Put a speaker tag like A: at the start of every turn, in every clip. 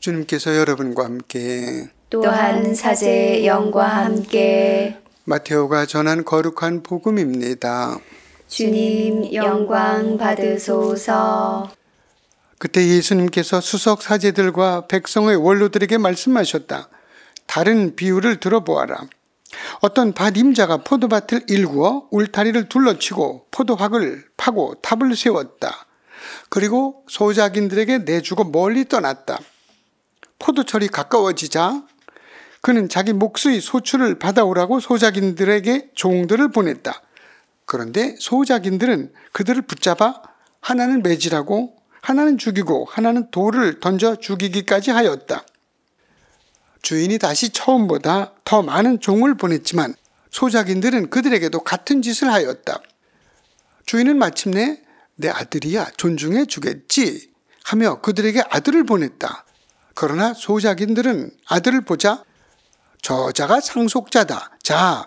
A: 주님께서 여러분과 함께 또한 사제 영과 함께 마테오가 전한 거룩한 복음입니다. 주님 영광 받으소서. 그때 예수님께서 수석 사제들과 백성의 원로들에게 말씀하셨다. 다른 비유를 들어보아라. 어떤 밭 임자가 포도밭을 일구어 울타리를 둘러치고 포도박을 파고 탑을 세웠다. 그리고 소작인들에게 내주고 멀리 떠났다. 포도철이 가까워지자 그는 자기 목수의 소출을 받아오라고 소작인들에게 종들을 보냈다. 그런데 소작인들은 그들을 붙잡아 하나는 매질하고 하나는 죽이고 하나는 돌을 던져 죽이기까지 하였다. 주인이 다시 처음보다 더 많은 종을 보냈지만 소작인들은 그들에게도 같은 짓을 하였다. 주인은 마침내 내 아들이야 존중해 주겠지 하며 그들에게 아들을 보냈다. 그러나 소작인들은 아들을 보자 저자가 상속자다. 자,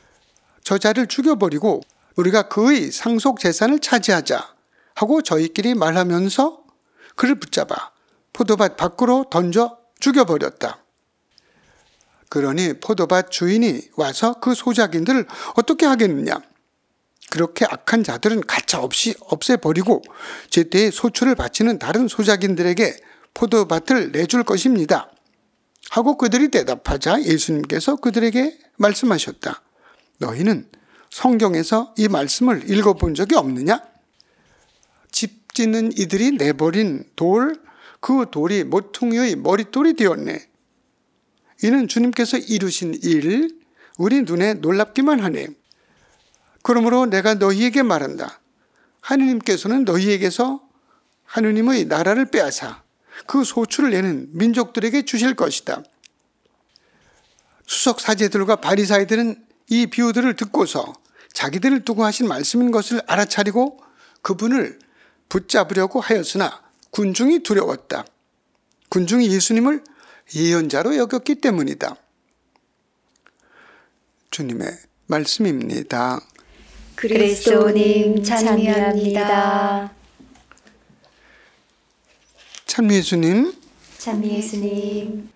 A: 저자를 죽여버리고 우리가 그의 상속 재산을 차지하자 하고 저희끼리 말하면서 그를 붙잡아 포도밭 밖으로 던져 죽여버렸다. 그러니 포도밭 주인이 와서 그 소작인들을 어떻게 하겠느냐? 그렇게 악한 자들은 가차없이 없애버리고 제때에 소출을 바치는 다른 소작인들에게 포도밭을 내줄 것입니다. 하고 그들이 대답하자 예수님께서 그들에게 말씀하셨다. 너희는 성경에서 이 말씀을 읽어본 적이 없느냐? 집 짓는 이들이 내버린 돌, 그 돌이 모퉁이의 머릿돌이 되었네. 이는 주님께서 이루신 일, 우리 눈에 놀랍기만 하네. 그러므로 내가 너희에게 말한다. 하느님께서는 너희에게서 하느님의 나라를 빼앗아 그 소출을 내는 민족들에게 주실 것이다. 수석 사제들과 바리사이들은 이 비유들을 듣고서 자기들을 두고 하신 말씀인 것을 알아차리고 그분을 붙잡으려고 하였으나 군중이 두려웠다. 군중이 예수님을 예언자로 여겼기 때문이다. 주님의 말씀입니다. 그리스도님 찬미합니다. 참 예수님. 참 예수님.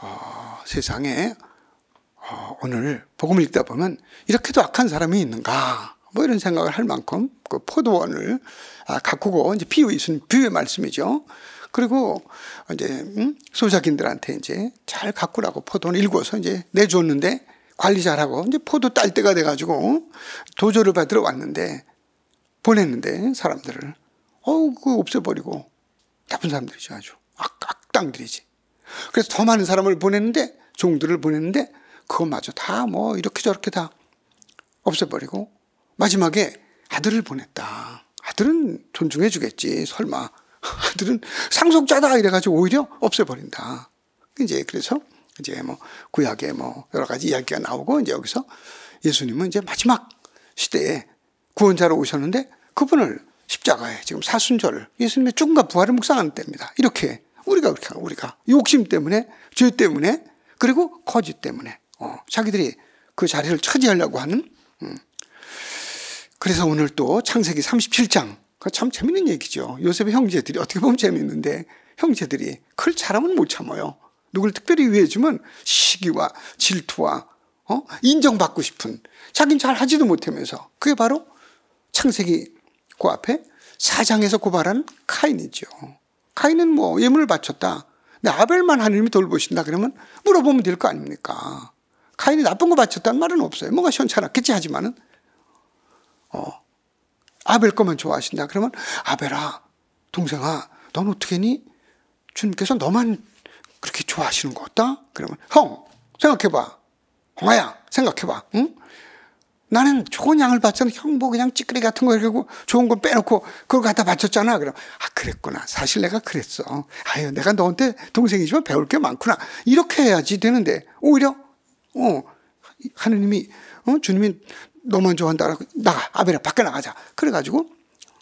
A: 어, 아, 세상에 어, 오늘 복음을 읽다 보면 이렇게도 악한 사람이 있는가 뭐 이런 생각을 할 만큼 그 포도원을 아, 가꾸고 이제 비유 예수님 비유의 말씀이죠. 그리고 이제 음? 소작인들한테 이제 잘 가꾸라고 포도원 일궈서 이제 내줬는데 관리 잘하고 이제 포도 딸 때가 돼가지고 도조를 받으러 왔는데 보냈는데 사람들을 어그 없애버리고 나쁜 사람들이죠. 아주 악, 악당들이지. 그래서 더 많은 사람을 보냈는데 종들을 보냈는데 그것마저 다 뭐 이렇게 저렇게 다 없애버리고 마지막에 아들을 보냈다. 아들은 존중해 주겠지. 설마 아들은 상속자다 이래가지고 오히려 없애버린다. 이제 그래서 이제 뭐 구약에 뭐 여러 가지 이야기가 나오고 이제 여기서 예수님은 이제 마지막 시대에 구원자로 오셨는데 그분을 십자가에 지금 사순절 예수님의 죽음과 부활을 묵상하는 때입니다. 이렇게 우리가 그렇게 하는 우리가 욕심 때문에 죄 때문에 그리고 거짓 때문에 어, 자기들이 그 자리를 차지하려고 하는 음. 그래서 오늘 또 창세기 37장 참 재밌는 얘기죠. 요셉의 형제들이 어떻게 보면 재밌는데 형제들이 그걸 잘하면 못 참아요. 누굴 특별히 위해주면 시기와 질투와 어? 인정받고 싶은 자기는 잘 하지도 못하면서 그게 바로 창세기 그 앞에 사장에서 고발한 카인이죠. 카인은 뭐 예물을 바쳤다. 근데 아벨만 하나님이 돌보신다 그러면 물어보면 될 거 아닙니까? 카인이 나쁜 거 바쳤다는 말은 없어요. 뭔가 시원찮았겠지 하지만은 어 아벨 거만 좋아하신다 그러면 아벨아 동생아 넌 어떻게 니 주님께서 너만 그렇게 좋아하시는 거 같다? 그러면 형 생각해봐 홍아야 생각해봐 응? 나는 좋은 양을 바쳤는 형뭐 그냥 찌끄리 같은 거 이러고 좋은 거 빼놓고 그걸 갖다 바쳤잖아. 그럼 아 그랬구나. 사실 내가 그랬어. 아유 내가 너한테 동생이지만 배울 게 많구나. 이렇게 해야지 되는데 오히려 어 하느님이 어 주님이 너만 좋아한다라고 나가 아벨아 밖에 나가자. 그래가지고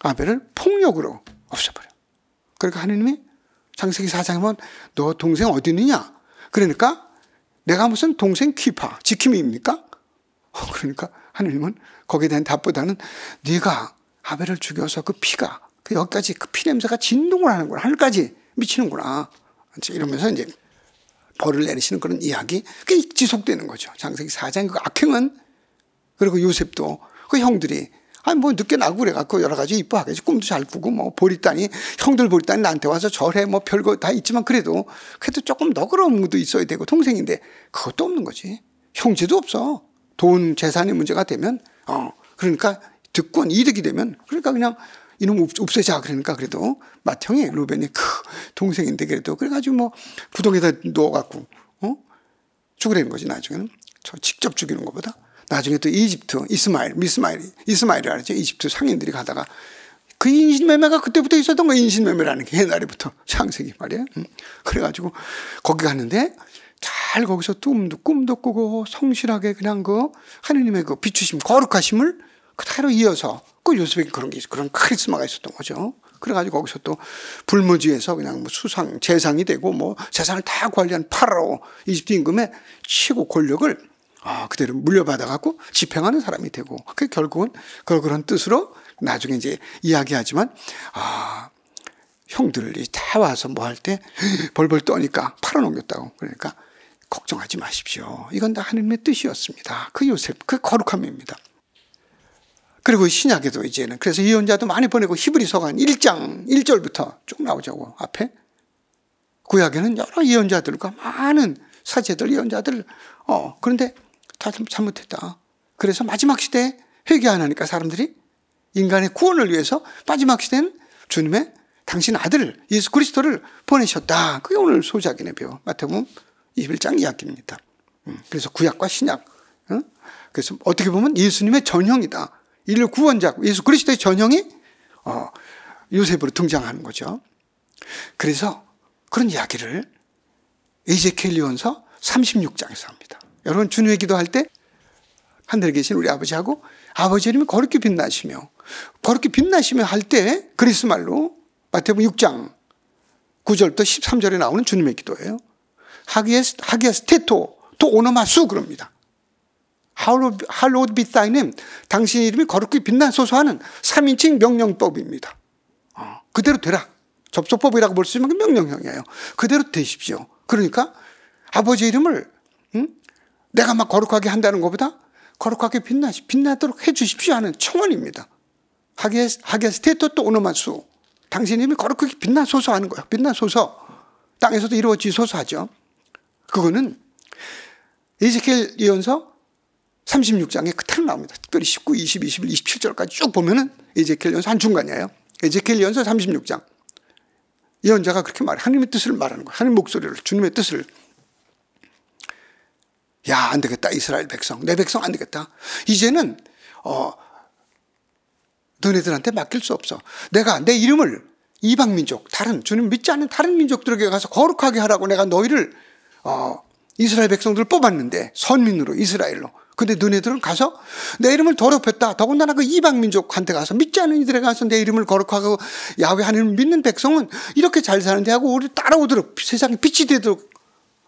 A: 아벨을 폭력으로 없애버려. 그러니까 하느님이 장세기 사장에 보면 너 동생 어디 있느냐? 그러니까 내가 무슨 동생 키파 지킴이입니까? 그러니까 하느님은 거기에 대한 답보다는 네가 아벨을 죽여서 그 피가 그 여기까지 그 피 냄새가 진동을 하는구나 하늘까지 미치는구나 이러면서 이제 벌을 내리시는 그런 이야기 그게 지속되는 거죠 장세기 4장 그 악행은 그리고 요셉도 그 형들이 아니 뭐 늦게 나고 그래갖고 여러 가지 이뻐하겠지 꿈도 잘 꾸고 뭐보리단니 형들 보리단니 나한테 와서 절해 뭐 별거 다 있지만 그래도 그래도 조금 너그러운 것도 있어야 되고 동생인데 그것도 없는 거지 형제도 없어 돈, 재산의 문제가 되면, 어, 그러니까 득권, 이득이 되면, 그러니까 그냥 이놈 없애자. 그러니까 그래도 맏형이 루벤이 그 동생인데 그래도 그래가지고 뭐 구덩이에다 넣어갖고, 어? 죽으라는 거지, 나중에는. 저 직접 죽이는 것보다. 나중에 또 이집트, 이스마일, 미스마일, 이스마일이 라지 이집트 상인들이 가다가 그 인신매매가 그때부터 있었던 거 인신매매라는 게 옛날부터 에 창세기 말이야. 응? 그래가지고 거기 갔는데 잘 거기서 꿈도, 꿈도 꾸고 성실하게 그냥 그 하느님의 그 비추심, 거룩하심을 그대로 이어서 그 요셉에게 그런 게, 있 그런 카리스마가 있었던 거죠. 그래가지고 거기서 또 불모지에서 그냥 뭐 수상, 재상이 되고 뭐 재산을 다 관리한 파라오, 이집트 임금의 최고 권력을 아, 그대로 물려받아갖고 집행하는 사람이 되고, 그 결국은 그 그런 뜻으로 나중에 이제 이야기하지만, 아, 형들이 다 와서 뭐 할 때 벌벌 떠니까 팔아넘겼다고. 그러니까 걱정하지 마십시오. 이건 다 하나님의 뜻이었습니다. 그 요셉, 그 거룩함입니다. 그리고 신약에도 이제는 그래서 예언자도 많이 보내고 히브리서가 1장 1절부터 쭉 나오자고 앞에 구약에는 여러 예언자들과 많은 사제들 예언자들 어 그런데 다 잘못했다. 그래서 마지막 시대에 회개 안 하니까 사람들이 인간의 구원을 위해서 마지막 시대는 주님의 당신 아들 예수 그리스도를 보내셨다. 그게 오늘 소작이네 요 마태복음 21장 이야기입니다. 음, 그래서 구약과 신약. 그래서 어떻게 보면 예수님의 전형이다. 인류 구원자, 예수 그리스도의 전형이 어, 요셉으로 등장하는 거죠. 그래서 그런 이야기를 에제켈리언서 36장에서 합니다. 여러분 주님의 기도할 때 하늘에 계신 우리 아버지하고 아버지님이 거룩히 빛나시며 거룩히 빛나시며 할 때 그리스 말로 마태복음 6장 9절부터 13절에 나오는 주님의 기도예요. 하기에스, 하기에스 테토, 또 오너마수 그럽니다. 할로, 드 빛다이는 당신 이름이 거룩히 빛난 소소하는 3인칭 명령법입니다. 어, 그대로 되라. 접속법이라고 볼 수 있는 명령형이에요. 그대로 되십시오. 그러니까 아버지 이름을 응? 음? 내가 막 거룩하게 한다는 것보다 거룩하게 빛나, 빛나도록 해주십시오 하는 청원입니다. 하게, 하게 스테토 또 오너마수. 당신 이이 거룩하게 빛나소서 하는 거예요. 빛나소서. 땅에서도 이루어지소서 하죠. 그거는 에 z e 키 예언서 36장에 그대 나옵니다. 특별히 19, 20, 21, 27절까지 쭉 보면은 에 z e 키 예언서 한 중간이에요. 에 z e 키 예언서 36장. 예언자가 그렇게 말해. 하나님의 뜻을 말하는 거야. 하나님 목소리를, 주님의 뜻을. 야, 안 되겠다. 이스라엘 백성. 내 백성 안 되겠다. 이제는, 어, 너네들한테 맡길 수 없어. 내가 내 이름을 이방민족, 다른, 주님 믿지 않는 다른 민족들에게 가서 거룩하게 하라고 내가 너희를 어, 이스라엘 백성들을 뽑았는데 선민으로 이스라엘로. 근데 너네들은 가서 내 이름을 더럽혔다. 더군다나 그 이방 민족한테 가서 믿지 않은 이들에 게 가서 내 이름을 거룩하고 야훼 하나님을 믿는 백성은 이렇게 잘 사는데 하고 우리 따라오도록 세상에 빛이 되도록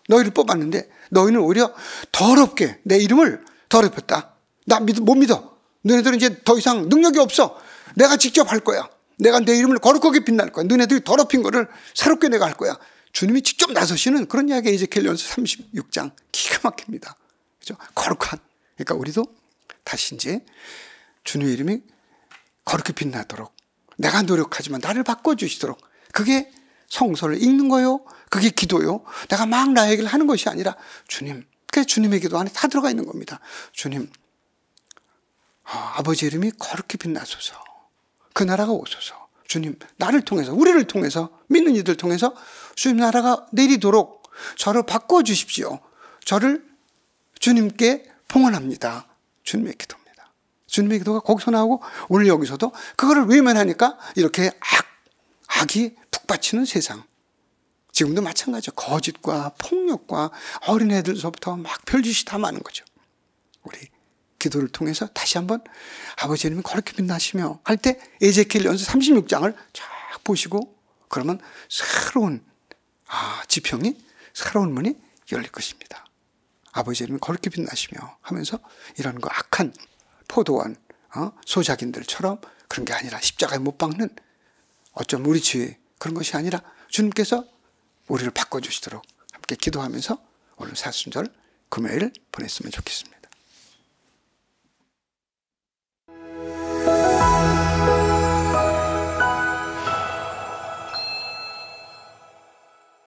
A: 너희를 뽑았는데 너희는 오히려 더럽게 내 이름을 더럽혔다. 나 믿, 못 믿어. 너네들은 이제 더 이상 능력이 없어. 내가 직접 할 거야. 내가 내 이름을 거룩하게 빛날 거야. 너네들이 더럽힌 거를 새롭게 내가 할 거야. 주님이 직접 나서시는 그런 이야기가 이제켈 연서 36장 기가 막힙니다. 그죠? 거룩한. 그러니까 우리도 다시 이제 주님의 이름이 거룩히 빛나도록 내가 노력하지만 나를 바꿔주시도록 그게 성서를 읽는 거요. 그게 기도요. 내가 막 나 얘기를 하는 것이 아니라 주님. 그게 주님의 기도 안에 다 들어가 있는 겁니다. 주님. 아, 아버지 이름이 거룩히 빛나소서. 그 나라가 오소서. 주님, 나를 통해서, 우리를 통해서, 믿는 이들 통해서 주님 나라가 내리도록 저를 바꿔 주십시오. 저를 주님께 봉헌합니다. 주님의 기도입니다. 주님의 기도가 거기서 나오고 오늘 여기서도 그거를 외면하니까 이렇게 악 악이 북받치는 세상. 지금도 마찬가지죠. 거짓과 폭력과 어린애들서부터 막 별짓이 다 많은 거죠. 우리 기도를 통해서 다시 한번 아버지님이 그렇게 빛나시며 할 때에제키 연서 36장을 쫙 보시고 그러면 새로운 아, 지평이 새로운 문이 열릴 것입니다. 아버지 이름이 거룩히 빛나시며 하면서 이런 거 악한 포도원 어? 소작인들처럼 그런 게 아니라 십자가에 못 박는 어쩜 우리 주 그런 것이 아니라 주님께서 우리를 바꿔주시도록 함께 기도하면서 오늘 사순절 금요일 보냈으면 좋겠습니다.